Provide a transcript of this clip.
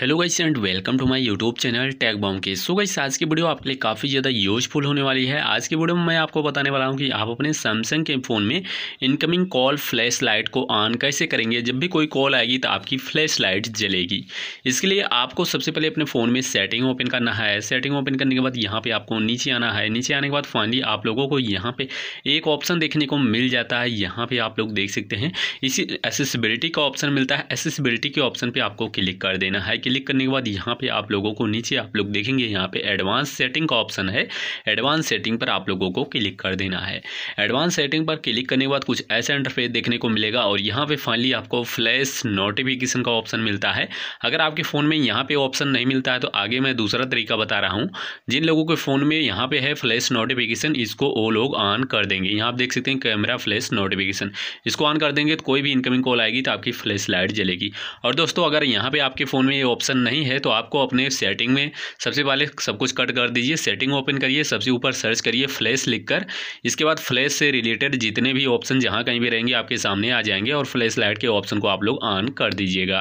hello guys and welcome to my YouTube channel टैग बॉम के सो गाइस आज की वीडियो आपके लिए काफ़ी ज़्यादा यूजफुल होने वाली है आज की वीडियो में मैं आपको बताने वाला हूँ कि आप अपने सैमसंग के फ़ोन में इनकमिंग कॉल फ्लैश लाइट को ऑन कैसे करेंगे जब भी कोई कॉल आएगी तो आपकी फ्लैश लाइट जलेगी इसके लिए आपको सबसे पहले अपने फ़ोन में सेटिंग ओपन करना है सेटिंग ओपन करने के बाद यहाँ पर आपको नीचे आना है नीचे आने के बाद फाइनली आप लोगों को यहाँ पर एक ऑप्शन देखने को मिल जाता है यहाँ पर आप लोग देख सकते हैं इसी एसेसिबिलिटी का ऑप्शन मिलता है एसेसिबिलिटी के ऑप्शन पर आपको क्लिक कर देना है क्लिक करने के बाद यहाँ पे आप लोगों को नीचे आप लोग देखेंगे यहाँ पे एडवांस सेटिंग का ऑप्शन है एडवांस सेटिंग पर आप लोगों को क्लिक कर देना है एडवांस सेटिंग पर क्लिक करने के बाद कुछ ऐसा इंटरफेस देखने को मिलेगा और यहाँ पे फाइनली आपको फ्लैश नोटिफिकेशन का ऑप्शन मिलता है अगर आपके फ़ोन में यहाँ पर ऑप्शन नहीं मिलता है तो आगे मैं दूसरा तरीका बता रहा हूँ जिन लोगों के फ़ोन में यहाँ पर है फ्लैश नोटिफिकेशन इसको वो लोग ऑन कर देंगे यहाँ आप देख सकते हैं कैमरा फ्लैश नोटिफिकेशन इसको ऑन कर देंगे तो कोई भी इनकमिंग कॉल आएगी तो आपकी फ्लैश लाइट जलेगी और दोस्तों अगर यहाँ पर आपके फ़ोन में ऑप्शन नहीं है तो आपको अपने सेटिंग में सबसे पहले सब कुछ कट कर दीजिए सेटिंग ओपन करिए सबसे ऊपर सर्च करिए फ्लैश लिखकर इसके बाद फ्लैश से रिलेटेड जितने भी ऑप्शन जहाँ कहीं भी रहेंगे आपके सामने आ जाएंगे और फ्लैश लाइट के ऑप्शन को आप लोग ऑन कर दीजिएगा